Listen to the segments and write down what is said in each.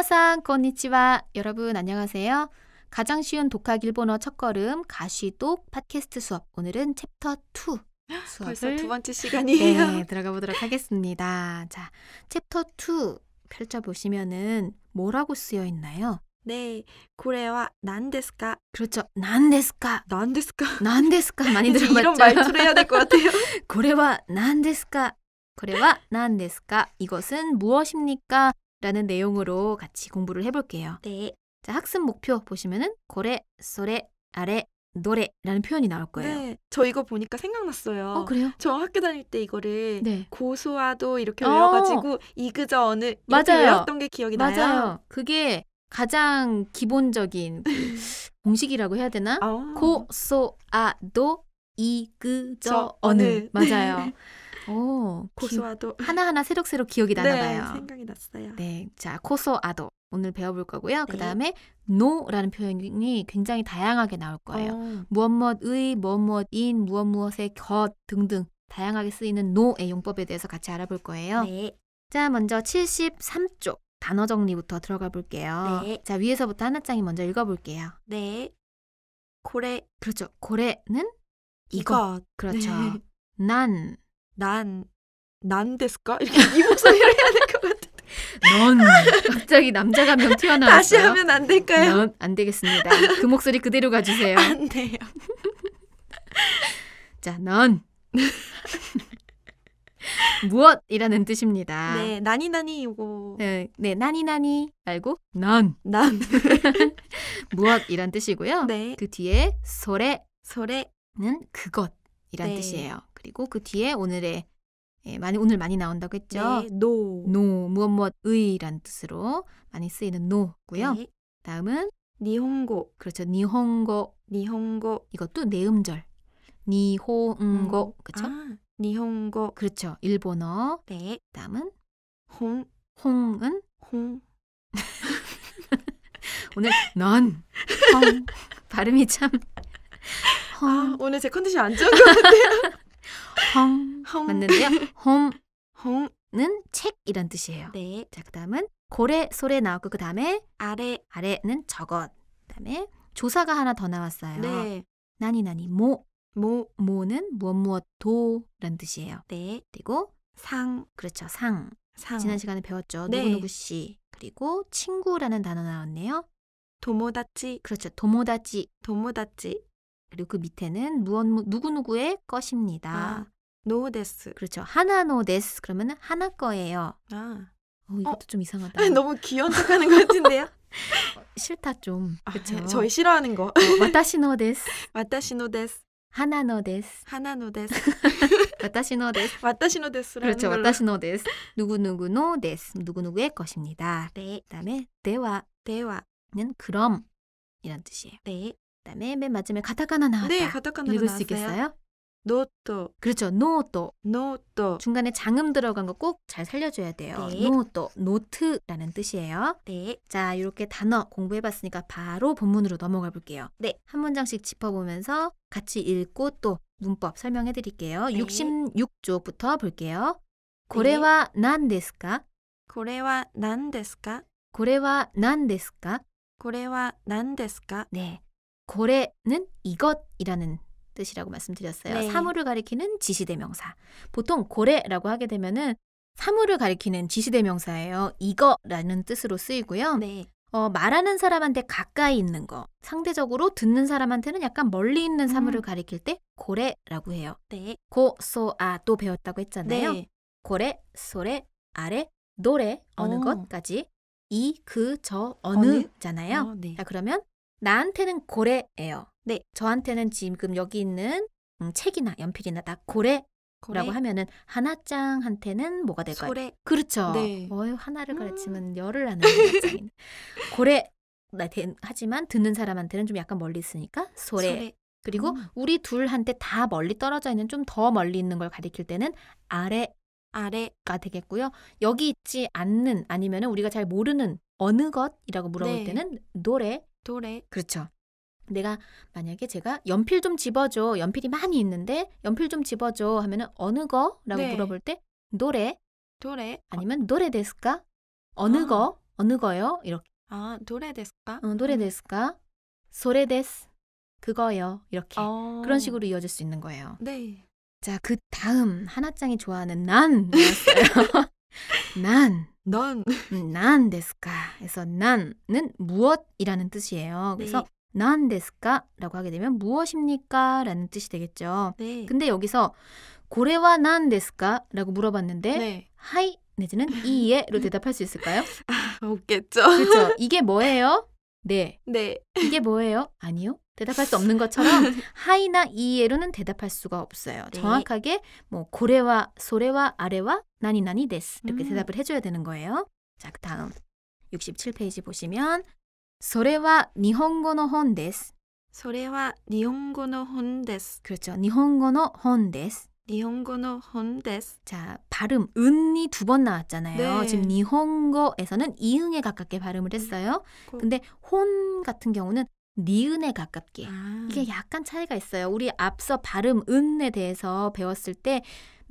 미나상 건니치와 여러분 안녕하세요. 가장 쉬운 독학 일본어 첫걸음 가시독 팟캐스트 수업 오늘은 챕터 2 벌써 두 번째 시간이에요. 네, 들어가 보도록 하겠습니다. 자, 챕터 2 펼쳐 보시면은 뭐라고 쓰여 있나요? 네, 고래와 난데스까. 그렇죠. 난데스까. 난데스까. 난데스까 많이 들어봤죠. 이런 말투를 해야 될 것 같아요. 고래와 난데스까. 고래와 난데스까. 이것은 무엇입니까? 라는 내용으로 같이 공부를 해볼게요. 네. 자, 학습 목표 보시면은 고래, 소래, 아래, 노래라는 표현이 나올 거예요. 네. 저 이거 보니까 생각났어요. 어, 그래요? 저 학교 다닐 때 이거를 네. 고소하도 이렇게 어. 외워가지고 이그저 어느 맞아요. 외웠던 게 기억이 맞아요. 나요. 그게 가장 기본적인 그 공식이라고 해야 되나? 어. 아. 고소아도 이그저 어느 맞아요. 오, 코소아도 하나하나 새록새록 기억이 나나 봐요. 네, 생각이 났어요. 네. 자, 코소아도 오늘 배워볼 거고요. 네. 그다음에 노라는 표현이 굉장히 다양하게 나올 거예요. 어. 무엇무엇의, 무엇무엇인, 무엇무엇의 것 등등 다양하게 쓰이는 노의 용법에 대해서 같이 알아볼 거예요. 네. 자, 먼저 73쪽 단어 정리부터 들어가 볼게요. 네. 자, 위에서부터 하나짱이 먼저 읽어볼게요. 네. 고래. 그렇죠. 고래는 이거. 이것. 그렇죠. 네. 난난 난데스까 이렇게 이 목소리를 해야 될 것 같아. 넌 갑자기 남자가 명 튀어나왔어요. 다시 하면 안 될까요? 넌 안 되겠습니다. 그 목소리 그대로 가주세요. 안 돼요. 자, 넌 무엇이라는 뜻입니다. 네, 나니 나니 요거. 네, 네 나니 나니 말고 넌. 난. 무엇이란 뜻이고요. 네. 그 뒤에 소레 소레는 그것이란 네. 뜻이에요. 그리고 그 뒤에 오늘의 예, 많이 오늘 많이 나온다고 했죠. 네, no. no 무엇 무엇의란 뜻으로 많이 쓰이는 no고요. 네. 다음은 니홍고. 그렇죠. 니홍고. 니홍고. 이것도 네음절 니홍고. 음. 그렇죠? 아, 니홍고. 그렇죠. 일본어. 네. 다음은 홍. 홍은 홍. 오늘 넌 홍. 발음이 참. 아, 홍. 아, 오늘 제 컨디션 안 좋은 것 같아요. 헝, 헝. 맞는데요. 홈 헝. 는 책이란 뜻이에요. 네. 자, 그다음은 고래 소래 나왔고 그다음에 아래 아래는 저것. 그다음에 조사가 하나 더 나왔어요. 네. 나니 나니 모. 모 모는 무엇 무엇 도란 뜻이에요. 네. 그리고 상 그렇죠. 상. 상. 지난 시간에 배웠죠. 네. 누구누구 씨. 그리고 친구라는 단어 나왔네요. 도모다치. 그렇죠. 도모다치. 도모다치. 그리고 그 밑에는 무언 누구누구의 것입니다. 아, 노데스. 그렇죠. 하나노 데스 그러면은 하나 거예요. 아. 어, 이것도 어? 좀 이상하다. 너무 귀여운 척하는 것 같은데요. 싫다 좀. 그렇죠. 아, 저희 싫어하는 거. 어, 와타시노 데스. 와타시노 데스. 하나노 데스. 하나노 데스. 와타시노 데스. 와타시노 그렇죠. 데스 그렇죠. 와타시노 데스. 누구누구노 데스. 누구누구의 것입니다. 네. 그다음에 대화. 대화는 그럼 이란 뜻이에요. 네. 다음에맨 마지막에 가타카나 나왔다. 네, 가타카나 읽을 나왔어요. 수 있겠어요? 노또. 그렇죠. 노또. 노또. 중간에 장음 들어간 거 꼭 잘 살려줘야 돼요. 네. 노또, 노트라는 뜻이에요. 네. 자, 이렇게 단어 공부해봤으니까 바로 본문으로 넘어가 볼게요. 네. 한 문장씩 짚어보면서 같이 읽고 또 문법 설명해 드릴게요. 네. 66조부터 볼게요. 네. 고래와 난데스까? 고래와 난데스까? 고래와 난데스까? 고래와 난데스까? 네. 고래는 이것이라는 뜻이라고 말씀드렸어요. 네. 사물을 가리키는 지시대명사. 보통 고래라고 하게 되면은 사물을 가리키는 지시대명사예요. 이거라는 뜻으로 쓰이고요. 네. 어, 말하는 사람한테 가까이 있는 거, 상대적으로 듣는 사람한테는 약간 멀리 있는 음. 사물을 음. 가리킬 때 고래라고 해요. 네. 고, 소, 아, 또 배웠다고 했잖아요. 네. 고래, 소래, 아래, 노래, 어느 오. 어. 것까지 이, 그, 저, 어느? 잖아요 어, 네. 자, 그러면 나한테는 고래예요. 네, 저한테는 지금 여기 있는 음, 책이나 연필이나 다 고래라고 고래? 하면은 하나짱한테는 뭐가 될까요? 소래. 그렇죠. 네. 어유 하나를 가르치면 음. 열을 하는 짱인 고래. 네, 하지만 듣는 사람한테는 좀 약간 멀리 있으니까 소래. 소래. 그리고 음. 우리 둘한테 다 멀리 떨어져 있는 좀 더 멀리 있는 걸 가리킬 때는 아래 아래가 되겠고요. 여기 있지 않는 아니면 우리가 잘 모르는 어느 것이라고 물어볼 네. 때는 노래 도래. 그렇죠. 내가 만약에 제가 연필 좀 집어줘. 연필이 많이 있는데 연필 좀 집어줘 하면은 어느 거라고 네. 물어볼 때 노래. 도래. 아니면 노래 데스까? 어느 아. 거? 어느 거요? 이렇게. 아, 도래 데스까? 응, 어, 노래 음. 데스까? 소레 데스. 그거요. 이렇게. 어. 그런 식으로 이어질 수 있는 거예요. 네. 자, 그 다음 하나짱이 좋아하는 난이었어요. 난 음, 난. 난 데스까. 그래서 난은 무엇이라는 뜻이에요. 그래서 네. 난 데스까? 라고 하게 되면 무엇입니까? 라는 뜻이 되겠죠. 네. 근데 여기서 고래와 난 데스까? 라고 물어봤는데 네. 하이 내지는 이에로 대답할 수 있을까요? 없겠죠. 아, 그렇죠. 이게 뭐예요? 네. 네. 이게 뭐예요? 아니요. 대답할 수 없는 것처럼 하이나 이에로는 대답할 수가 없어요. 네. 정확하게 뭐 고래와 소래와 아래와 나니나니 데스 이렇게 음. 대답을 해줘야 되는 거예요. 자, 그 다음 67페이지 보시면 소래와 니혼고노 혼 데스 それは日本語の本です。 그렇죠. 니혼고노 혼 데스 니혼고노 혼데스. 자, 발음 은이 두 번 나왔잖아요. 네. 지금 니혼고에서는 이응에 가깝게 발음을 했어요. 고. 근데 혼 같은 경우는 니은에 가깝게. 아. 이게 약간 차이가 있어요. 우리 앞서 발음 은에 대해서 배웠을 때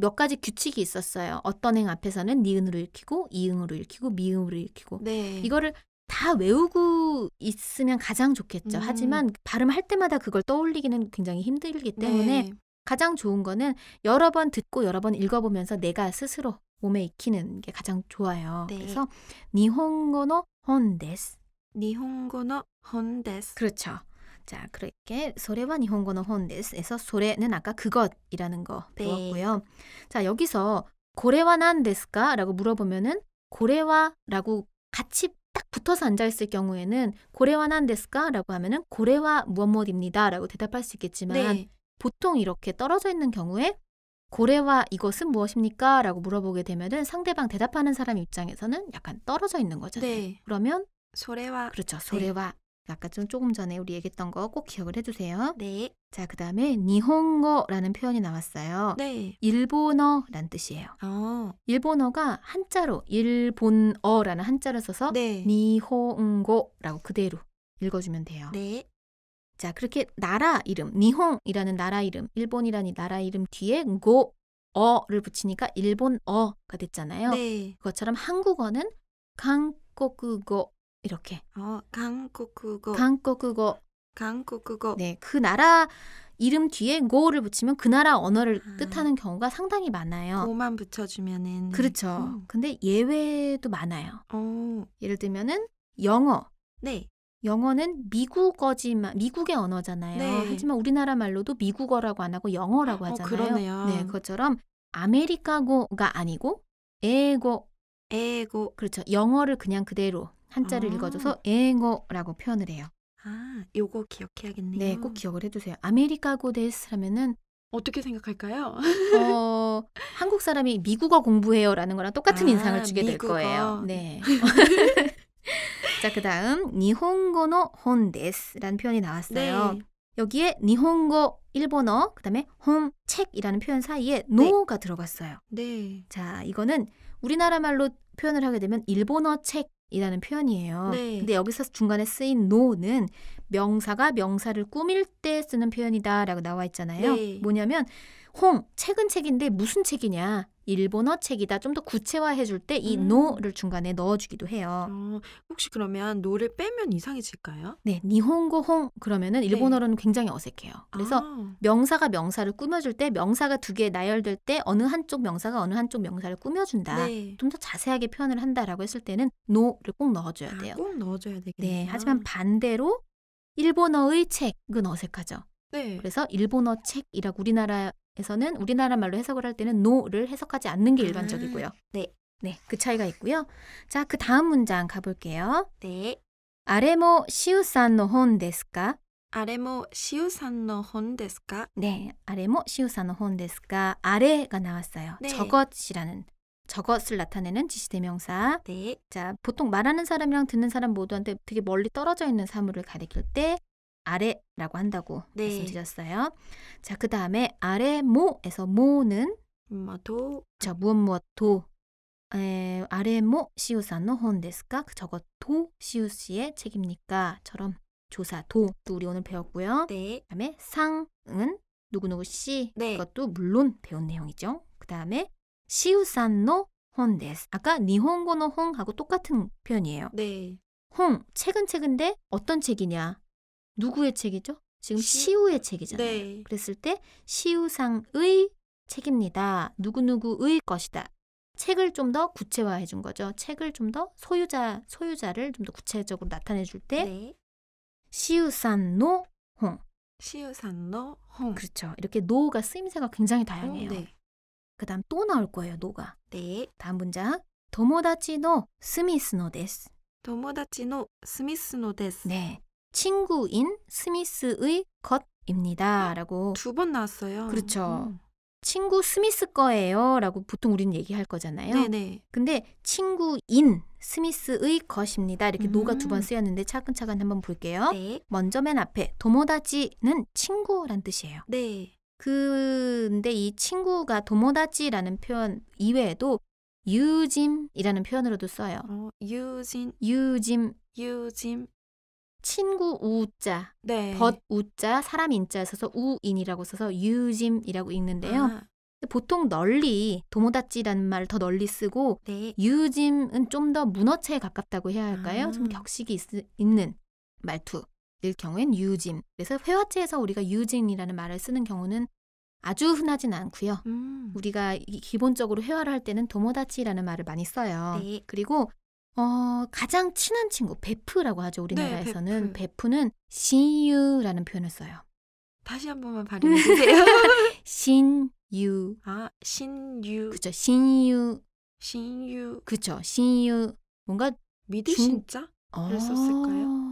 몇 가지 규칙이 있었어요. 어떤 행 앞에서는 니은으로 읽히고 이응으로 읽히고 미음으로 읽히고. 네. 이거를 다 외우고 있으면 가장 좋겠죠. 음. 하지만 발음할 때마다 그걸 떠올리기는 굉장히 힘들기 때문에 네. 가장 좋은 거는 여러 번 듣고 여러 번 읽어보면서 내가 스스로 몸에 익히는 게 가장 좋아요. 네. 그래서 니혼고노 혼데스. 니혼고노 혼데스. 그렇죠. 자, 그렇게 소레와 니혼고노 혼데스에서 소레는 아까 그것이라는 거 네. 배웠고요. 자, 여기서 고래와 난 데스까라고 물어보면은 고래와라고 같이 딱 붙어서 앉아 있을 경우에는 고래와 난 데스까라고 하면은 고래와 무엇무엇입니다라고 대답할 수 있겠지만 네. 보통 이렇게 떨어져 있는 경우에 고래와 이것은 무엇입니까? 라고 물어보게 되면은 상대방 대답하는 사람 입장에서는 약간 떨어져 있는 거잖아요. 네. 그러면 소래와 그렇죠. 네. 소래와 네. 아까 좀 조금 전에 우리 얘기했던 거 꼭 기억을 해주세요. 네. 자 그다음에 니혼거라는 표현이 나왔어요. 네. 일본어란 뜻이에요. 어. 일본어가 한자로 일본어라는 한자를 써서 네. 니혼거라고 그대로 읽어주면 돼요. 네. 자, 그렇게 나라 이름, 니홍이라는 나라 이름, 일본이라는 나라 이름 뒤에 고, 어를 붙이니까 일본어가 됐잖아요. 네. 그것처럼 한국어는 한국어 이렇게. 어, 한국어. 한국어. 강국어 네, 그 나라 이름 뒤에 고를 붙이면 그 나라 언어를 아. 뜻하는 경우가 상당히 많아요. 고만 붙여주면은. 그렇죠. 음. 근데 예외도 많아요. 오. 어. 예를 들면은 영어. 네. 영어는 미국어지만 미국의 언어잖아요. 네. 하지만 우리나라 말로도 미국어라고 안 하고 영어라고 어, 하잖아요. 어, 네, 그것처럼 아메리카고가 아니고 에고 에고 그렇죠. 영어를 그냥 그대로 한자를 아. 읽어줘서 에고라고 표현을 해요. 아, 요거 기억해야겠네요. 네, 꼭 기억을 해두세요. 아메리카고 데스라면은 어떻게 생각할까요? 어, 한국 사람이 미국어 공부해요라는 거랑 똑같은 아, 인상을 주게 미국어. 될 거예요. 네. 자, 그 다음, 니혼고노 혼데스라는 표현이 나왔어요. 네. 여기에 니혼고 일본어, 그 다음에 홈, 책이라는 표현 사이에 네. 노가 네. 들어갔어요. 네. 자, 이거는 우리나라 말로 표현을 하게 되면 일본어 책 이라는 표현이에요. 네. 근데 여기서 중간에 쓰인 노는 명사가 명사를 꾸밀 때 쓰는 표현이다라고 나와 있잖아요. 네. 뭐냐면 홍 책은 책인데 무슨 책이냐 일본어 책이다 좀 더 구체화해 줄 때이 음. 노를 중간에 넣어주기도 해요. 어, 혹시 그러면 노를 빼면 이상해질까요? 네, 니혼고홍 그러면은 네. 일본어로는 네. 굉장히 어색해요. 그래서 아. 명사가 명사를 꾸며줄 때 명사가 두 개 나열될 때 어느 한쪽 명사가 어느 한쪽 명사를 꾸며준다. 네. 좀더 자세하게 표현을 한다라고 했을 때는 노를 꼭 넣어줘야 아, 돼요. 아, 꼭 넣어줘야 되겠네요. 네, 하지만 반대로 일본어의 책은 어색하죠. 네. 그래서 일본어 책이라고 우리나라 에서는 우리나라 말로 해석을 할 때는 no를 해석하지 않는 게 아. 일반적이고요. 아, 네. 네, 그 차이가 있고요. 자, 그 다음 문장 가볼게요. 네. 아레모 뭐 시우산노 혼 데스까? 아레모 뭐 시우산노 혼 데스까? 네, 아레모 뭐 시우산노 혼 데스까? 아래가 나왔어요. 네. 저것이라는 저것을 나타내는 지시대명사. 네. 자, 보통 말하는 사람이랑 듣는 사람 모두한테 되게 멀리 떨어져 있는 사물을 가리킬 때 아래라고 한다고 네. 말씀드렸어요. 자, 그 다음에 아래 모에서 모는 음, 도. 자, 무엇 무엇 도. 에, 아래 모시우산노 혼데스까? 그 저거 도 시우 씨의 책입니까?처럼 조사 도도 우리 오늘 배웠고요. 네. 그다음에 상은 누구누구 씨 네. 이것도 물론 배운 내용이죠. 그다음에 시우산노 혼데스. 아까 니혼고노 홍하고 똑같은 표현이에요. 네. 홍 책은 책인데 어떤 책이냐? 누구의 책이죠? 지금 시우. 의 책이잖아요. 네. 그랬을 때 시우상의 책입니다. 누구누구의 것이다. 책을 좀 더 구체화해 준 거죠. 책을 좀 더 소유자 소유자를 좀 더 구체적으로 나타내 줄때 네. 시우산노 홍. 시우산노 홍. 그렇죠. 이렇게 노가 쓰임새가 굉장히 다양해요. 오, 네. 그다음 또 나올 거예요. 노가. 네. 다음 문장. 도모다치노 스미스노 데스. 도모다치노 스미스노 데스. 네. 친구인 스미스의 것입니다. 라고. 두 번 나왔어요. 그렇죠. 음. 친구 스미스 거예요. 라고 보통 우리는 얘기할 거잖아요. 네네. 근데 친구인 스미스의 것입니다. 이렇게 음. 노가 두 번 쓰였는데 차근차근 한번 볼게요. 네. 먼저 맨 앞에 도모다지는 친구란 뜻이에요. 네. 근데 이 친구가 도모다지라는 표현 이외에도 유짐이라는 표현으로도 써요. 어, 유진. 유짐. 유짐. 친구 우자, 네. 벗 우자, 사람 인자 써서 우인이라고 써서 유짐이라고 읽는데요. 아. 보통 널리 도모다치라는 말을 더 널리 쓰고 네. 유짐은 좀 더 문어체에 가깝다고 해야 할까요? 아. 좀 격식이 있, 는 말투일 경우엔 유짐. 그래서 회화체에서 우리가 유짐이라는 말을 쓰는 경우는 아주 흔하진 않고요. 음. 우리가 기본적으로 회화를 할 때는 도모다치라는 말을 많이 써요. 네. 그리고 어, 가장 친한 친구, 베프라고 하죠. 네, 우리나라에서는. 네, 베프. 는 신유라는 표현을 써요. 다시 한 번만 발음해 주세요. 신유. 아, 신유. 그죠. 신유. 신유. 그죠. 신유. 뭔가 믿을 중... 진짜를 어... 썼을까요?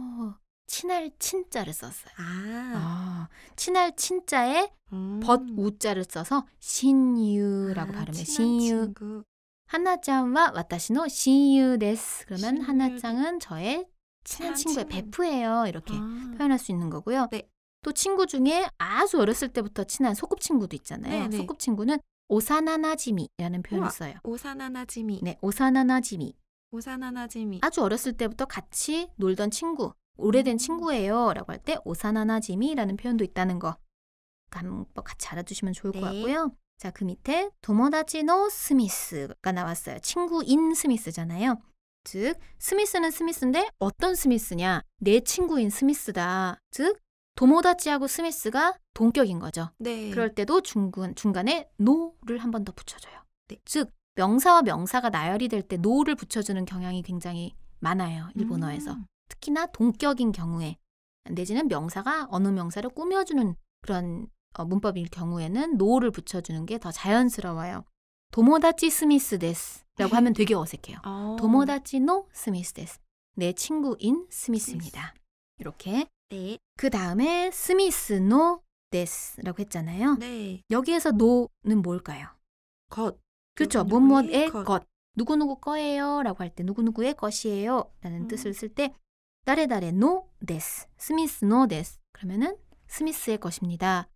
친할 친자를 썼어요. 아. 어, 친할 친자에 음. 벗 우자를 써서 신유라고 아, 발음해. 신유. 친구. 하나짱ゃ 와타시노 신유 です. 그러면 하나짱은 저의 친한 친구의 베프예요. 이렇게 아. 표현할 수 있는 거고요. 네. 또 친구 중에 아주 어렸을 때부터 친한 소꿉친구도 있잖아요. 네, 네. 소꿉친구는 오사나나지미라는 표현을 우와, 써요. 오사나나지미. 네, 오사나나지미. 오사나나지미. 아주 어렸을 때부터 같이 놀던 친구, 음. 오래된 음. 친구예요라고 할 때 오사나나지미라는 표현도 있다는 거 그러니까 같이 알아두시면 좋을 네. 것 같고요. 자, 그 밑에 도모다치노 스미스가 나왔어요. 친구인 스미스잖아요. 즉, 스미스는 스미스인데 어떤 스미스냐? 내 친구인 스미스다. 즉, 도모다치하고 스미스가 동격인 거죠. 네. 그럴 때도 중간, 중간에 노를 한 번 더 붙여줘요. 네. 즉, 명사와 명사가 나열이 될 때 노를 붙여주는 경향이 굉장히 많아요. 일본어에서. 음. 특히나 동격인 경우에. 내지는 명사가 어느 명사를 꾸며주는 그런 어, 문법일 경우에는 노를 붙여주는 게 더 자연스러워요. 도모다치 스미스 데스 라고 하면 되게 어색해요. 아. 도모다치 노 스미스 데스. 내 친구인 스미스입니다. 이렇게. 네. 그 다음에 스미스 노 데스라고 했잖아요. 네. 여기에서 노는 뭘까요? 것. 그렇죠. 무엇의 것. 누구누구 거예요 라고 할 때 누구누구의 것이에요 라는 음. 뜻을 쓸때 따레다레 노 데스 스미스 노 데스 그러면은 스미스의 것입니다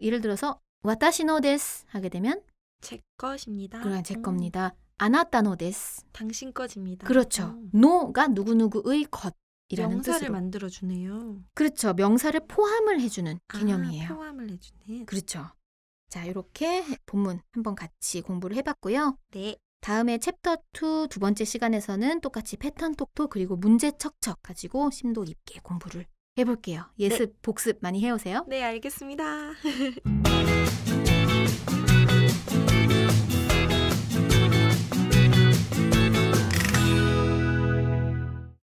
예를 들어서 와타시노 데스 하게 되면 제 것입니다. 그냥 제 음. 겁니다. 아나타노 데스. 당신 것입니다. 그렇죠. 음. 노가 누구누구의 것이라는 명사를 뜻으로. 만들어 주네요. 그렇죠. 명사를 포함을 해 주는 개념이에요. 아, 포함을 해 주네. 그렇죠. 자, 이렇게 본문 한번 같이 공부를 해 봤고요. 네. 다음에 챕터 2두 번째 시간에서는 똑같이 패턴 톡톡 그리고 문제 척척 가지고 심도 깊게 공부를 해볼게요. 네. 예습, 네. 복습 많이 해오세요. 네, 알겠습니다.